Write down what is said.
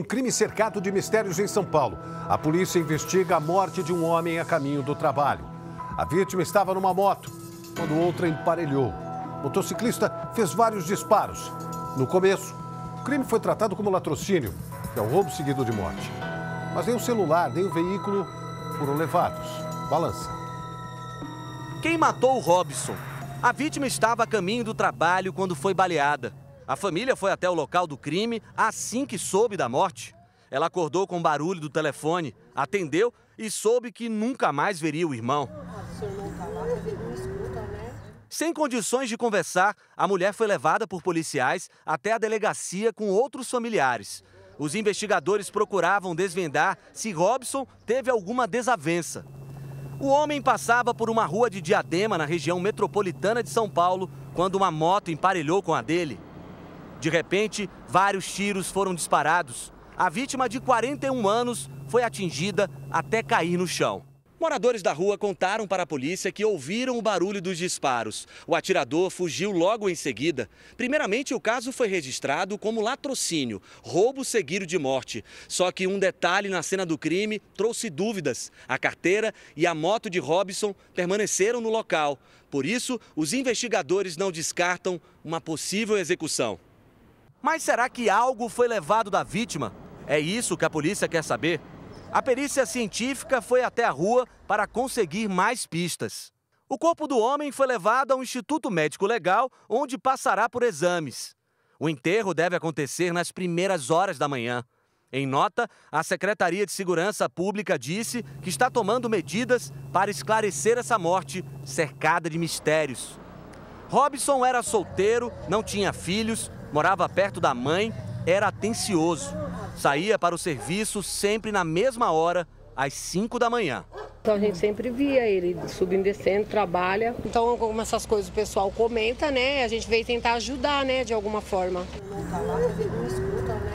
Um crime cercado de mistérios em São Paulo. A polícia investiga a morte de um homem a caminho do trabalho. A vítima estava numa moto quando outra emparelhou. O motociclista fez vários disparos. No começo, o crime foi tratado como latrocínio, que é o um roubo seguido de morte. Mas nem o celular, nem o veículo foram levados. Balança. Quem matou o Robson? A vítima estava a caminho do trabalho quando foi baleada. A família foi até o local do crime assim que soube da morte. Ela acordou com o barulho do telefone, atendeu e soube que nunca mais veria o irmão. Sem condições de conversar, a mulher foi levada por policiais até a delegacia com outros familiares. Os investigadores procuravam desvendar se Robson teve alguma desavença. O homem passava por uma rua de Diadema, na região metropolitana de São Paulo, quando uma moto emparelhou com a dele. De repente, vários tiros foram disparados. A vítima de 41 anos foi atingida até cair no chão. Moradores da rua contaram para a polícia que ouviram o barulho dos disparos. O atirador fugiu logo em seguida. Primeiramente, o caso foi registrado como latrocínio, roubo seguido de morte. Só que um detalhe na cena do crime trouxe dúvidas. A carteira e a moto de Robson permaneceram no local. Por isso, os investigadores não descartam uma possível execução. Mas será que algo foi levado da vítima? É isso que a polícia quer saber. A perícia científica foi até a rua para conseguir mais pistas. O corpo do homem foi levado ao instituto médico legal, onde passará por exames. O enterro deve acontecer nas primeiras horas da manhã. Em nota, a Secretaria de Segurança Pública disse que está tomando medidas para esclarecer essa morte cercada de mistérios. Robson era solteiro, não tinha filhos, morava perto da mãe, era atencioso. Saía para o serviço sempre na mesma hora, às 5 da manhã. Então a gente sempre via ele subindo e descendo, trabalha. Então, como essas coisas o pessoal comenta, né? A gente veio tentar ajudar, né, de alguma forma.